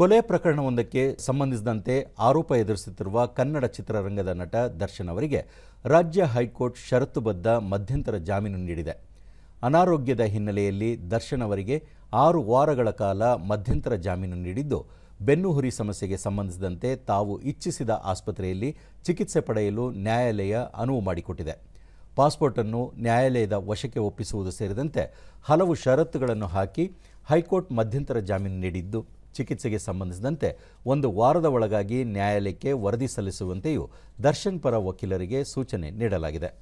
ಕೊಲೆ ಪ್ರಕರಣವೊಂದಕ್ಕೆ ಸಂಬಂಧಿಸಿದಂತೆ ಆರೋಪ ಎದುರಿಸುತ್ತಿರುವ ಕನ್ನಡ ಚಿತ್ರರಂಗದ ನಟ ದರ್ಶನ್ ಅವರಿಗೆ ರಾಜ್ಯ ಹೈಕೋರ್ಟ್ ಷರತ್ತುಬದ್ಧ ಮಧ್ಯಂತರ ಜಾಮೀನು ನೀಡಿದೆ ಅನಾರೋಗ್ಯದ ಹಿನ್ನೆಲೆಯಲ್ಲಿ ದರ್ಶನ್ ಅವರಿಗೆ ಆರು ವಾರಗಳ ಕಾಲ ಮಧ್ಯಂತರ ಜಾಮೀನು ನೀಡಿದ್ದು ಬೆನ್ನುಹುರಿ ಸಮಸ್ಯೆಗೆ ಸಂಬಂಧಿಸಿದಂತೆ ತಾವು ಇಚ್ಛಿಸಿದ ಆಸ್ಪತ್ರೆಯಲ್ಲಿ ಚಿಕಿತ್ಸೆ ಪಡೆಯಲು ನ್ಯಾಯಾಲಯ ಅನುವು ಮಾಡಿಕೊಟ್ಟಿದೆ ಪಾಸ್ಪೋರ್ಟನ್ನು ನ್ಯಾಯಾಲಯದ ವಶಕ್ಕೆ ಒಪ್ಪಿಸುವುದು ಸೇರಿದಂತೆ ಹಲವು ಷರತ್ತುಗಳನ್ನು ಹಾಕಿ ಹೈಕೋರ್ಟ್ ಮಧ್ಯಂತರ ಜಾಮೀನು ನೀಡಿದ್ದು ಚಿಕಿತ್ಸೆಗೆ ಸಂಬಂಧಿಸಿದಂತೆ ಒಂದು ವಾರದ ಒಳಗಾಗಿ ನ್ಯಾಯಾಲಯಕ್ಕೆ ವರದಿ ಸಲ್ಲಿಸುವಂತೆಯೂ ದರ್ಶನ್ ಪರ ವಕೀಲರಿಗೆ ಸೂಚನೆ ನೀಡಲಾಗಿದೆ